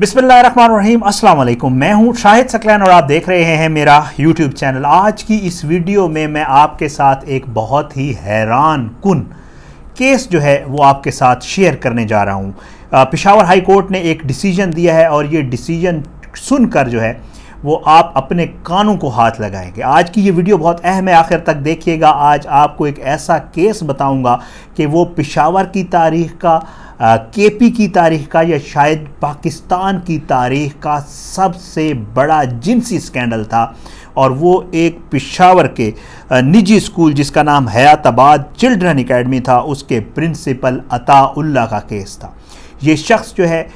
बिस्मिल्लाम अस्सलाम वालेकुम मैं हूं शाहिद सकलैन और आप देख रहे हैं मेरा यूट्यूब चैनल आज की इस वीडियो में मैं आपके साथ एक बहुत ही हैरान कन केस जो है वो आपके साथ शेयर करने जा रहा हूं पिशावर हाई कोर्ट ने एक डिसीजन दिया है और ये डिसीजन सुनकर जो है वो आप अपने कानों को हाथ लगाएंगे आज की ये वीडियो बहुत अहम है आखिर तक देखिएगा आज आपको एक ऐसा केस बताऊँगा कि वो पिशावर की तारीख का के पी की तारीख का या शायद पाकिस्तान की तारीख का सबसे बड़ा जिनसी स्कैंडल था और वो एक पिशावर के निजी स्कूल जिसका नाम हयातबाद चिल्ड्रन एकेडमी था उसके प्रिंसिपल अताउल्ला का केस था ये शख्स जो है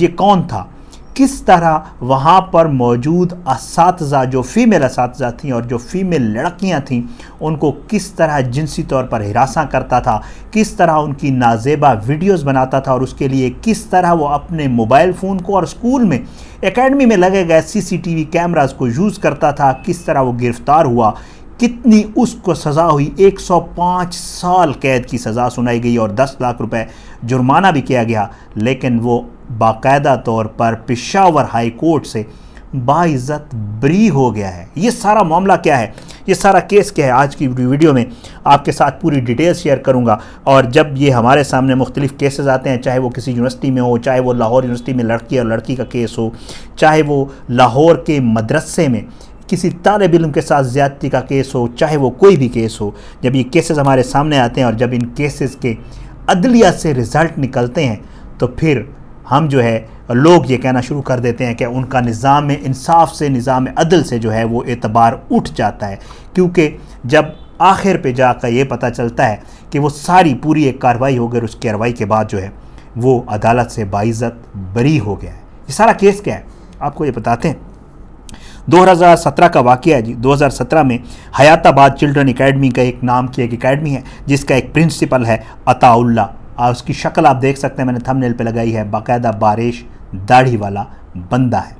ये कौन था किस तरह वहाँ पर मौजूद इस जो फ़ीमेल इस थी और जो फ़ीमेल लड़कियाँ थीं उनको किस तरह जिनसी तौर पर हिरासा करता था किस तरह उनकी नाजेबा वीडियोस बनाता था और उसके लिए किस तरह वो अपने मोबाइल फ़ोन को और स्कूल में एकेडमी में लगे गए सीसीटीवी कैमरास को यूज़ करता था किस तरह वो गिरफ़्तार हुआ कितनी उसको सज़ा हुई 105 साल कैद की सज़ा सुनाई गई और 10 लाख रुपए जुर्माना भी किया गया लेकिन वो बाकायदा तौर पर पिशावर हाई कोर्ट से बाइज़त ब्री हो गया है ये सारा मामला क्या है ये सारा केस क्या है आज की वीडियो में आपके साथ पूरी डिटेल शेयर करूंगा और जब ये हमारे सामने मुख्तलिफ केसेस आते हैं चाहे वो किसी यूनिवर्सिटी में हो चाहे वो लाहौर यूनिवर्सिटी में लड़की और लड़की का केस हो चाहे वो लाहौर के मदरसे में किसी तालब इलम के साथ ज़्यादती का केस हो चाहे वो कोई भी केस हो जब ये केसेस हमारे सामने आते हैं और जब इन केसेस के अदलिया से रिज़ल्ट निकलते हैं तो फिर हम जो है लोग ये कहना शुरू कर देते हैं कि उनका निज़ाम इंसाफ से निज़ाम अदल से जो है वो एतबार उठ जाता है क्योंकि जब आखिर पे जाकर ये पता चलता है कि वो सारी पूरी एक कार्रवाई हो गई और उस कार्रवाई के बाद जो है वो अदालत से बाइज़त बरी हो गया है ये सारा केस क्या है आपको ये बताते हैं 2017 का वाक़ है जी 2017 में हयाताबाद चिल्ड्रन एकेडमी का एक नाम की एक एकेडमी है जिसका एक प्रिंसिपल है अताउल्ला और उसकी शक्ल आप देख सकते हैं मैंने थंबनेल पे लगाई है बाकायदा बारिश दाढ़ी वाला बंदा है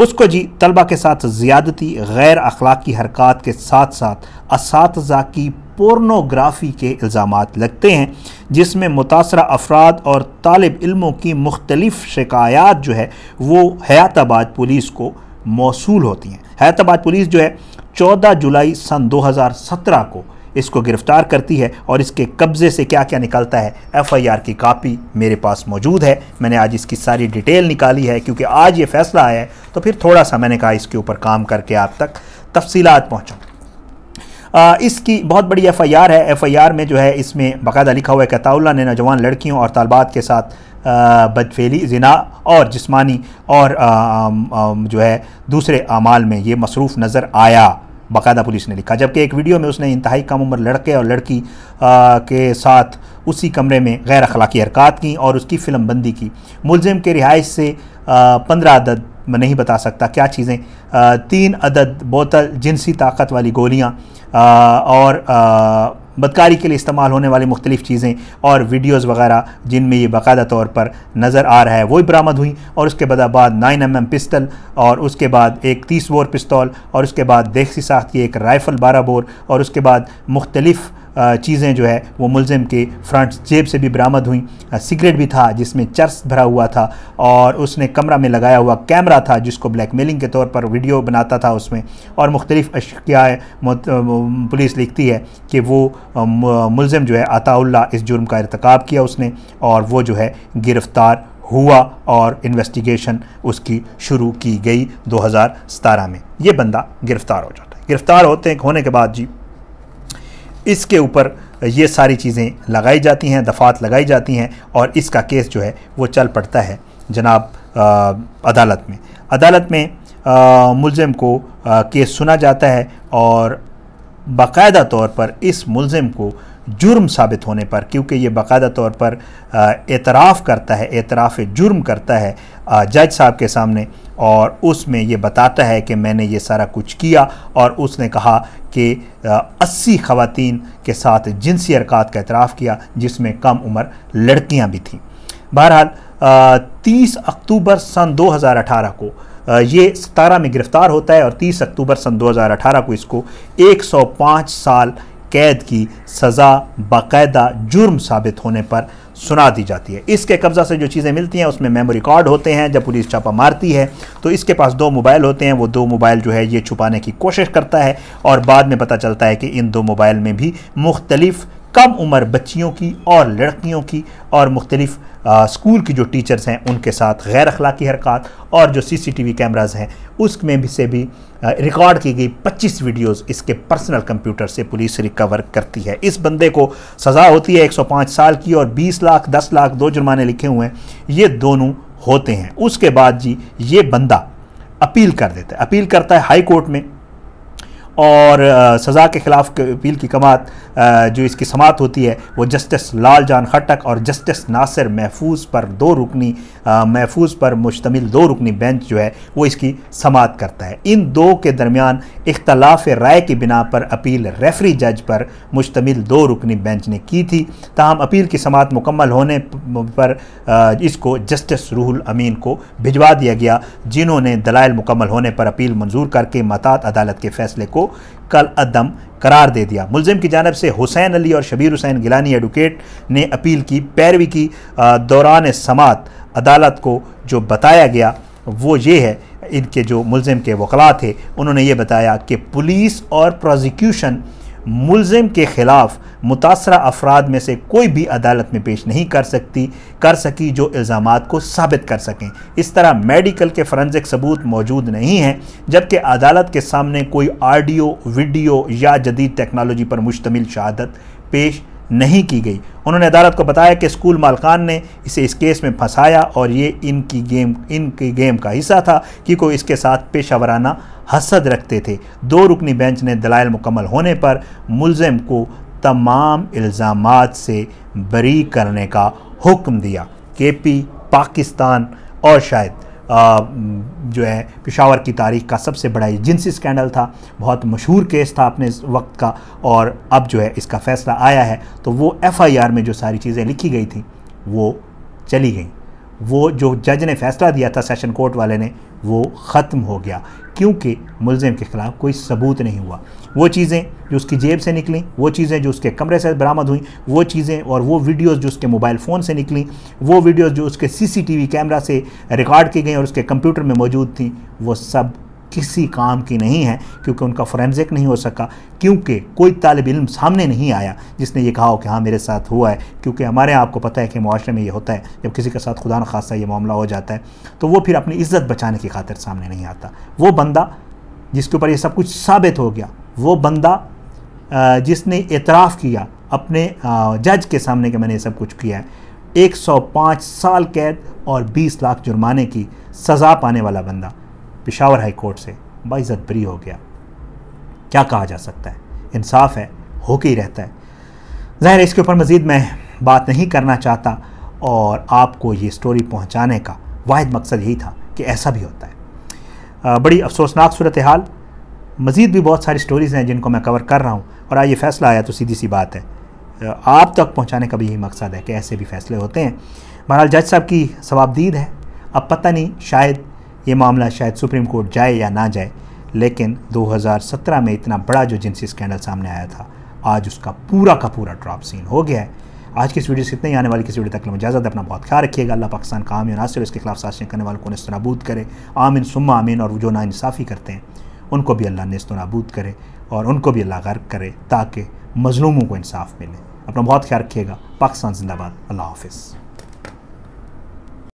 उसको जी तलबा के साथ ज़्यादती गैर अखलाकी हरकत के साथ साथ इस की पोर्नोग्राफी के इल्ज़ाम लगते हैं जिसमें मुतासर अफराद और तालब इलमों की मुख्तलिफ़ शिकायात जो है वो हयातबाद पुलिस को मौसू होती हैं हयातबाद पुलिस जो है चौदह जुलाई सन दो हज़ार सत्रह को इसको गिरफ्तार करती है और इसके कब्ज़े से क्या क्या निकलता है एफआईआर की कापी मेरे पास मौजूद है मैंने आज इसकी सारी डिटेल निकाली है क्योंकि आज ये फैसला आया है तो फिर थोड़ा सा मैंने कहा इसके ऊपर काम करके आप तक तफसीलात पहुँचा इसकी बहुत बड़ी एफआईआर है एफआईआर में जो है इसमें बाकायदा लिखा हुआ है कताउल्ला ने नौजवान लड़कियों और तलबात के साथ बदफेली जना और जिस्मानी और आ, आ, आ, जो है दूसरे अमाल में ये मसरूफ़ नज़र आया बाकायदा पुलिस ने लिखा जबकि एक वीडियो में उसने इंतहाई कम उम्र लड़के और लड़की आ, के साथ उसी कमरे में गैर अखलाकी हरकत की और उसकी फिल्मबंदी की मुलजिम के रिहाइश से पंद्रह अदद मैं नहीं बता सकता क्या चीज़ें तीन अदद बोतल जिनसी ताकत वाली गोलियाँ और आ, बदकारी के लिए इस्तेमाल होने वाली मुख्तलिफ़ चीज़ें और वीडियोज़ वगैरह जिनमें ये बाकायदा तौर पर नज़र आ रहा है वही बरामद हुई और उसके बाद नाइन एम एम पिस्टल और उसके बाद एक तीस बोर पिस्तौल और उसके बाद देखसी साख की एक राइफ़ल बारह बोर और उसके बाद मुख्तलिफ़ चीज़ें जो है वो मुलजिम के फ्रंट जेब से भी बरामद हुई सिगरेट भी था जिसमें चर्स भरा हुआ था और उसने कमरा में लगाया हुआ कैमरा था जिसको ब्लैकमेलिंग के तौर पर वीडियो बनाता था उसमें और मुख्तलिफ़ अशिया पुलिस लिखती है कि वो मुलम जो है अताउल्ला इस जुर्म का इरतकब किया उसने और वो जो है गिरफ़्तार हुआ और इन्वेस्टिगेशन उसकी शुरू की गई दो हज़ार सतारह में ये बंदा गिरफ़्तार हो जाता है गिरफ़्तार होते होने के बाद जी इसके ऊपर ये सारी चीज़ें लगाई जाती हैं दफात लगाई जाती हैं और इसका केस जो है वो चल पड़ता है जनाब आ, अदालत में अदालत में मुलम को आ, केस सुना जाता है और बाकायदा तौर पर इस मुलम को जुर्म साबित होने पर क्योंकि ये बाकायदा तौर पर एतराफ़ करता है एतराफ़ जुर्म करता है जज साहब के सामने और उसमें ये बताता है कि मैंने ये सारा कुछ किया और उसने कहा कि अस्सी खातन के साथ जिनसी अरकात का एतराफ़ किया जिसमें कम उम्र लड़कियाँ भी थीं बहरहाल तीस अक्टूबर सन 2018 को ये सतारा में गिरफ़्तार होता है और 30 अक्टूबर सन 2018 को इसको 105 साल कैद की सज़ा बाकायदा जुर्म साबित होने पर सुना दी जाती है इसके कब्ज़ा से जो चीज़ें मिलती हैं उसमें मेमोरी कार्ड होते हैं जब पुलिस छापा मारती है तो इसके पास दो मोबाइल होते हैं वो दो मोबाइल जो है ये छुपाने की कोशिश करता है और बाद में पता चलता है कि इन दो मोबाइल में भी मुख्तलिफ़ कम उम्र बच्चियों की और लड़कियों की और मुख्तलिफ स्कूल की जो टीचर्स हैं उनके साथ गैर अखलाकी हरकत और जो C C T V cameras हैं उसमें भी से भी रिकॉर्ड की गई 25 वीडियोस इसके पर्सनल कंप्यूटर से पुलिस रिकवर करती है इस बंदे को सज़ा होती है 105 साल की और 20 लाख 10 लाख दो जुर्माने लिखे हुए हैं ये दोनों होते हैं उसके बाद जी ये बंदा अपील कर देता है अपील करता है हाई कोर्ट में और सज़ा के ख़िलाफ़ अपील की कमात जो इसकी समात होती है वो जस्टिस लाल जान खटक और जस्टिस नासिर महफूज पर दो रुकनी महफूज पर मुश्तमिल दो रुकनी बेंच जो है वो इसकी समात करता है इन दो के दरमियान इख्तलाफ राय की बिना पर अपील रेफरी जज पर मुश्तमिल दो रुकनी बेंच ने की थी तमाम अपील की समात मुकम्मल होने पर इसको जस्टिस रूहुल अमीन को भिजवा दिया गया जिन्होंने दलाइल मुकम्मल होने पर अपील मंजूर करके मतात अदालत के फ़ैसले को कल अदम करार दे दिया मुलजिम की जानब से हुसैन अली और शबीर हुसैन गिलानी एडवोकेट ने अपील की पैरवी की दौरान समात अदालत को जो बताया गया वो ये है इनके जो मुलजिम के वकला थे उन्होंने ये बताया कि पुलिस और प्रोजिक्यूशन मुलम के ख़िलाफ़ मुतासर अफराद में से कोई भी अदालत में पेश नहीं कर सकती कर सकी जो इल्ज़ाम को साबित कर सकें इस तरह मेडिकल के फ्रेंसिक सबूत मौजूद नहीं हैं जबकि अदालत के सामने कोई आडियो वीडियो या जदीद टेक्नोलॉजी पर मुश्तमिल शहादत पेश नहीं की गई उन्होंने अदालत को बताया कि स्कूल मालकान ने इसे इस केस में फंसाया और ये इनकी गेम इनकी गेम का हिस्सा था कि कोई इसके साथ पेशा वराना हसद रखते थे दो रुकनी बेंच ने दलाइल मुकम्मल होने पर मुलजम को तमाम इल्ज़ाम से बरी करने का हुक्म दिया के पी पाकिस्तान और शायद आ, जो है पिशावर की तारीख का सबसे बड़ा एजेंसी स्कैंडल था बहुत मशहूर केस था अपने वक्त का और अब जो है इसका फैसला आया है तो वो एफ़आईआर में जो सारी चीज़ें लिखी गई थी वो चली गई वो जो जज ने फैसला दिया था सेशन कोर्ट वाले ने वो ख़त्म हो गया क्योंकि मुलजिम के ख़िलाफ़ कोई सबूत नहीं हुआ वो चीज़ें जो उसकी जेब से निकली वो चीज़ें जो उसके कमरे से बरामद हुई वो चीज़ें और वो वीडियोस जो उसके मोबाइल फ़ोन से निकली वो वीडियोस जो उसके सीसीटीवी कैमरा से रिकॉर्ड की गई और उसके कंप्यूटर में मौजूद थी वो सब किसी काम की नहीं है क्योंकि उनका फॉरेंसिक नहीं हो सका क्योंकि कोई तालब इम सामने नहीं आया जिसने ये कहा हो कि हाँ मेरे साथ हुआ है क्योंकि हमारे यहाँ आपको पता है कि माशरे में ये होता है जब किसी के साथ खुदा न खासा ये मामला हो जाता है तो वो फिर अपनी इज्जत बचाने की खातिर सामने नहीं आता वो बंदा जिसके ऊपर ये सब कुछ साबित हो गया वो बंदा जिसने एतराफ़ किया अपने जज के सामने कि मैंने ये सब कुछ किया है 105 साल कैद और 20 लाख जुर्माने की सज़ा पाने वाला बंदा पिशावर हाई कोर्ट से बाइज़त बरी हो गया क्या कहा जा सकता है इंसाफ है होके ही रहता है ज़ाहिर इसके ऊपर मज़ीद मैं बात नहीं करना चाहता और आपको ये स्टोरी पहुंचाने का वाद मकसद यही था कि ऐसा भी होता है बड़ी अफसोसनाक सूरत हाल मज़ीद भी बहुत सारी स्टोरीज़ हैं जिनको मैं कवर कर रहा हूँ और आज ये फ़ैसला आया तो सीधी सी बात है आप तक पहुँचाने का भी यही मकसद है कि ऐसे भी फ़ैसले होते हैं बहरहाल जज साहब की सवाबदीद है अब पता नहीं शायद ये मामला शायद सुप्रीम कोर्ट जाए या ना जाए लेकिन 2017 में इतना बड़ा जो जिनसी स्कैंडल सामने आया था आज उसका पूरा का पूरा ड्रॉप सीन हो गया है आज की इस वीडियो से इतने ही आने वाली किसी वीडियो तक इजाजत अपना बहुत ख्याल रखिएगा अल्लाह पाकिस्तान का आमिन नासिर इसके खिलाफ साजिशें करने वालों को नस्तनाबूद करे आमिन सुम्मा आमिन और जो नाानसाफ़ी करते हैं उनको भी अल्लाह नस्तनाबूद करे और उनको भी अल्लाह गर्क करे ताकि मजलूमों को इंसाफ मिले अपना बहुत ख्याल रखिएगा पाकिस्तान जिंदाबाद अल्लाह हाफिज़